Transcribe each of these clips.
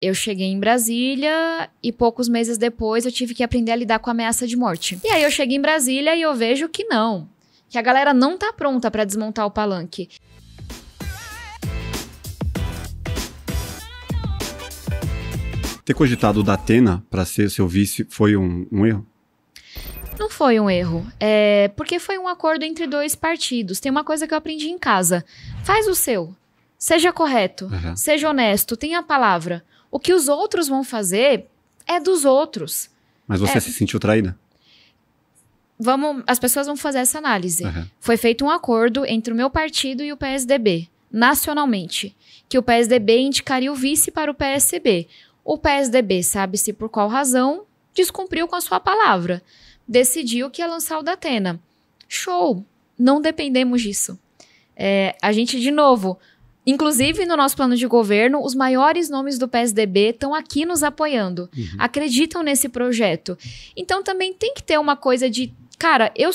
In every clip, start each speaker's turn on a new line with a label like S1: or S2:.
S1: Eu cheguei em Brasília e poucos meses depois eu tive que aprender a lidar com a ameaça de morte. E aí eu cheguei em Brasília e eu vejo que não, que a galera não tá pronta para desmontar o palanque.
S2: Ter cogitado da Atena para ser seu vice foi um, um erro?
S1: Não foi um erro, é porque foi um acordo entre dois partidos. Tem uma coisa que eu aprendi em casa: faz o seu, seja correto, uhum. seja honesto, tenha a palavra. O que os outros vão fazer é dos outros.
S2: Mas você é. se sentiu traída?
S1: Vamos, as pessoas vão fazer essa análise. Uhum. Foi feito um acordo entre o meu partido e o PSDB, nacionalmente, que o PSDB indicaria o vice para o PSB. O PSDB, sabe-se por qual razão, descumpriu com a sua palavra. Decidiu que ia lançar o da Atena. Show! Não dependemos disso. É, a gente, de novo, Inclusive, no nosso plano de governo, os maiores nomes do PSDB estão aqui nos apoiando, uhum. acreditam nesse projeto. Então também tem que ter uma coisa de, cara, eu,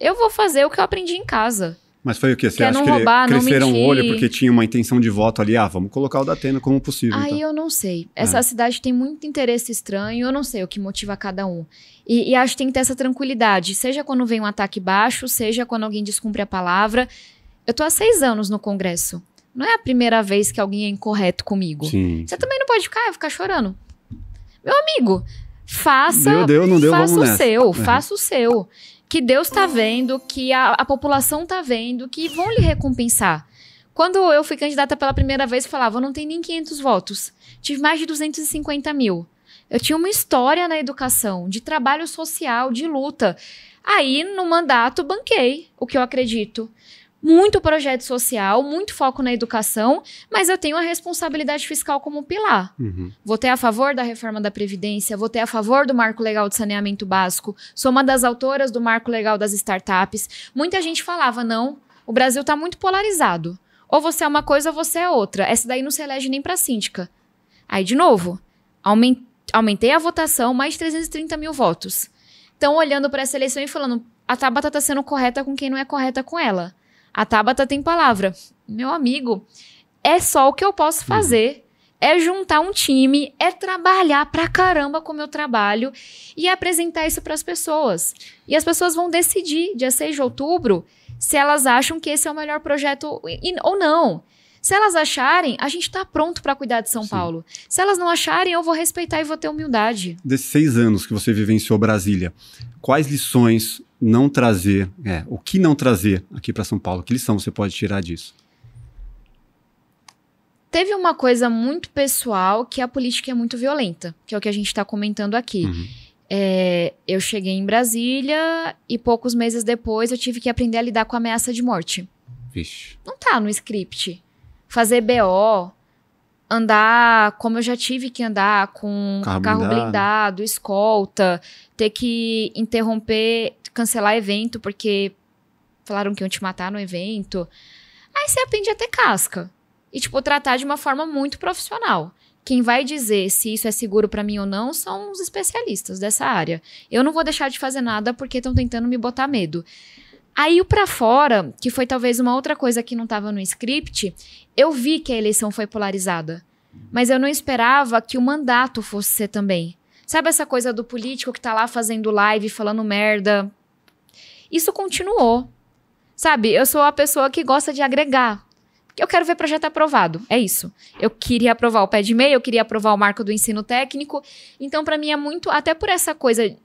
S1: eu vou fazer o que eu aprendi em casa.
S2: Mas foi o quê? Você é acha não que cresceram o olho porque tinha uma intenção de voto ali? Ah, vamos colocar o da Atena como possível. Aí
S1: então. eu não sei. Ah. Essa é. cidade tem muito interesse estranho, eu não sei o que motiva cada um. E, e acho que tem que ter essa tranquilidade, seja quando vem um ataque baixo, seja quando alguém descumpre a palavra. Eu tô há seis anos no Congresso. Não é a primeira vez que alguém é incorreto comigo. Sim. Você também não pode ficar, ficar chorando. Meu amigo, faça, Meu Deus, não deu, faça o seu, é. faça é. o seu. Que Deus está vendo, que a, a população está vendo, que vão lhe recompensar. Quando eu fui candidata pela primeira vez, falava, eu não tenho nem 500 votos. Tive mais de 250 mil. Eu tinha uma história na educação, de trabalho social, de luta. Aí, no mandato, banquei o que eu acredito muito projeto social, muito foco na educação, mas eu tenho a responsabilidade fiscal como pilar. Uhum. Votei a favor da reforma da Previdência, votei a favor do Marco Legal de Saneamento Básico, sou uma das autoras do Marco Legal das Startups. Muita gente falava, não, o Brasil está muito polarizado. Ou você é uma coisa ou você é outra. Essa daí não se elege nem para síndica. Aí, de novo, aumentei a votação, mais 330 mil votos. Estão olhando para essa eleição e falando, a Tabata está sendo correta com quem não é correta com ela. A Tabata tem palavra. Meu amigo, é só o que eu posso uhum. fazer. Uhum. É juntar um time, é trabalhar pra caramba com o meu trabalho e apresentar isso para as pessoas. E as pessoas vão decidir, dia 6 de outubro, se elas acham que esse é o melhor projeto ou não. Se elas acharem, a gente está pronto para cuidar de São Sim. Paulo. Se elas não acharem, eu vou respeitar e vou ter humildade.
S2: Desses seis anos que você vivenciou Brasília, quais lições não trazer, é, o que não trazer aqui para São Paulo? Que lição você pode tirar disso?
S1: Teve uma coisa muito pessoal que a política é muito violenta, que é o que a gente está comentando aqui. Uhum. É, eu cheguei em Brasília e poucos meses depois eu tive que aprender a lidar com a ameaça de morte. Vixe. Não tá no script. Fazer BO, andar como eu já tive que andar, com carro, carro blindado. blindado, escolta, ter que interromper, cancelar evento, porque falaram que iam te matar no evento. Aí você aprende a ter casca. E, tipo, tratar de uma forma muito profissional. Quem vai dizer se isso é seguro para mim ou não são os especialistas dessa área. Eu não vou deixar de fazer nada porque estão tentando me botar medo. Aí o para fora, que foi talvez uma outra coisa que não estava no script, eu vi que a eleição foi polarizada. Mas eu não esperava que o mandato fosse ser também. Sabe essa coisa do político que tá lá fazendo live, falando merda? Isso continuou. Sabe, eu sou a pessoa que gosta de agregar. Eu quero ver projeto aprovado, é isso. Eu queria aprovar o pé de meio, eu queria aprovar o marco do ensino técnico. Então, para mim é muito, até por essa coisa,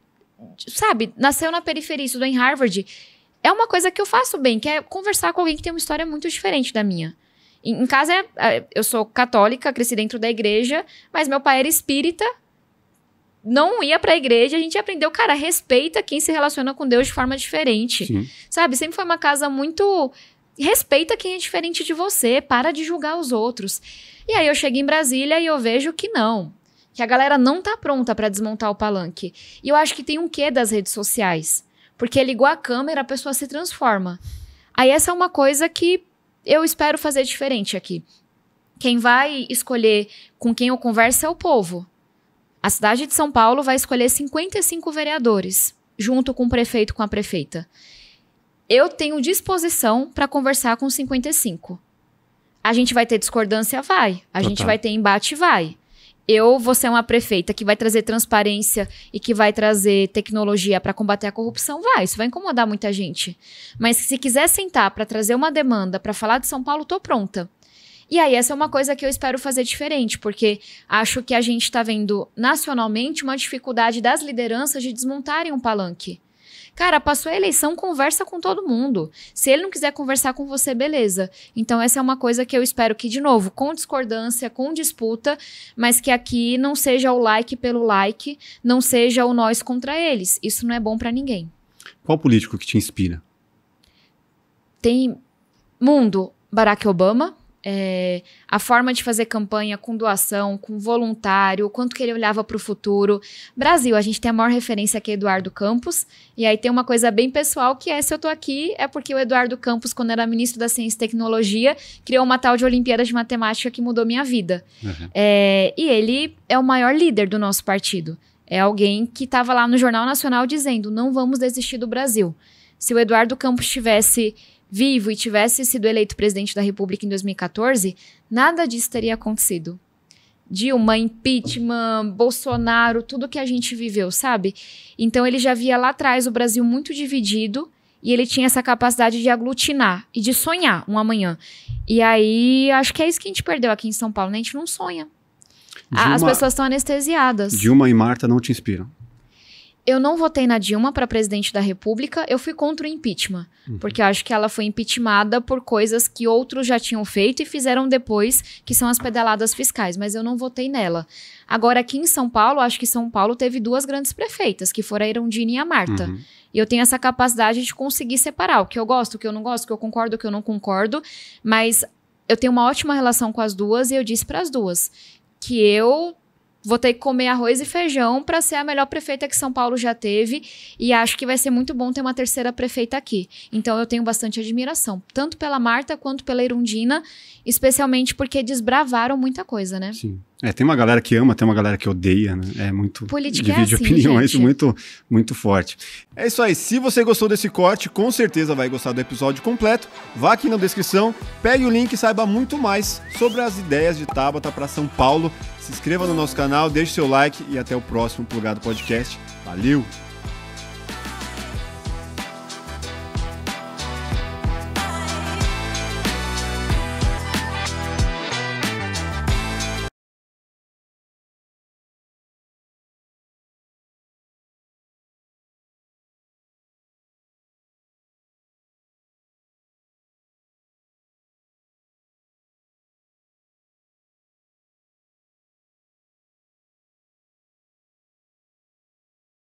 S1: sabe, nasceu na periferia, estudou em Harvard é uma coisa que eu faço bem, que é conversar com alguém que tem uma história muito diferente da minha. Em, em casa, é, é, eu sou católica, cresci dentro da igreja, mas meu pai era espírita, não ia pra igreja, a gente aprendeu, cara, respeita quem se relaciona com Deus de forma diferente. Sim. Sabe? Sempre foi uma casa muito. Respeita quem é diferente de você, para de julgar os outros. E aí eu chego em Brasília e eu vejo que não. Que a galera não tá pronta para desmontar o palanque. E eu acho que tem um quê das redes sociais porque ligou a câmera, a pessoa se transforma. Aí essa é uma coisa que eu espero fazer diferente aqui. Quem vai escolher com quem eu converso é o povo. A cidade de São Paulo vai escolher 55 vereadores, junto com o prefeito com a prefeita. Eu tenho disposição para conversar com 55. A gente vai ter discordância? Vai. A Total. gente vai ter embate? Vai eu vou ser uma prefeita que vai trazer transparência e que vai trazer tecnologia para combater a corrupção, vai, isso vai incomodar muita gente. Mas se quiser sentar para trazer uma demanda, para falar de São Paulo, tô pronta. E aí, essa é uma coisa que eu espero fazer diferente, porque acho que a gente está vendo nacionalmente uma dificuldade das lideranças de desmontarem um palanque. Cara, passou a eleição, conversa com todo mundo. Se ele não quiser conversar com você, beleza. Então, essa é uma coisa que eu espero que, de novo, com discordância, com disputa, mas que aqui não seja o like pelo like, não seja o nós contra eles. Isso não é bom para ninguém.
S2: Qual político que te inspira?
S1: Tem. Mundo, Barack Obama é, a forma de fazer campanha com doação, com voluntário, o quanto que ele olhava para o futuro. Brasil, a gente tem a maior referência aqui, é Eduardo Campos, e aí tem uma coisa bem pessoal que é: se eu estou aqui, é porque o Eduardo Campos, quando era ministro da Ciência e Tecnologia, criou uma tal de Olimpíada de Matemática que mudou minha vida. Uhum. É, e ele é o maior líder do nosso partido. É alguém que estava lá no Jornal Nacional dizendo: não vamos desistir do Brasil. Se o Eduardo Campos tivesse vivo e tivesse sido eleito presidente da República em 2014, nada disso teria acontecido. Dilma, impeachment, Bolsonaro, tudo que a gente viveu, sabe? Então ele já via lá atrás o Brasil muito dividido e ele tinha essa capacidade de aglutinar e de sonhar um amanhã. E aí acho que é isso que a gente perdeu aqui em São Paulo, né? A gente não sonha.
S2: Dilma, As pessoas
S1: estão anestesiadas. Dilma
S2: e Marta não te inspiram
S1: eu não votei na Dilma para presidente da República, eu fui contra o impeachment, uhum. porque acho que ela foi impeachmentada por coisas que outros já tinham feito e fizeram depois, que são as pedaladas fiscais, mas eu não votei nela. Agora, aqui em São Paulo, acho que São Paulo teve duas grandes prefeitas, que foram a Irondina e a Marta. Uhum. E eu tenho essa capacidade de conseguir separar o que eu gosto, o que eu não gosto, o que eu concordo, o que eu não concordo, mas eu tenho uma ótima relação com as duas e eu disse para as duas que eu vou ter que comer arroz e feijão para ser a melhor prefeita que São Paulo já teve e acho que vai ser muito bom ter uma terceira prefeita aqui. Então eu tenho bastante admiração, tanto pela Marta quanto pela Irundina, especialmente porque desbravaram muita coisa, né?
S2: Sim. É, tem uma galera que ama, tem uma galera que odeia, né? É muito Política divide é assim, opiniões gente. muito muito forte. É isso aí. Se você gostou desse corte, com certeza vai gostar do episódio completo. Vá aqui na descrição, pegue o link e saiba muito mais sobre as ideias de Tabata para São Paulo se inscreva no nosso canal, deixe seu like e até o próximo Plugado Podcast. Valeu!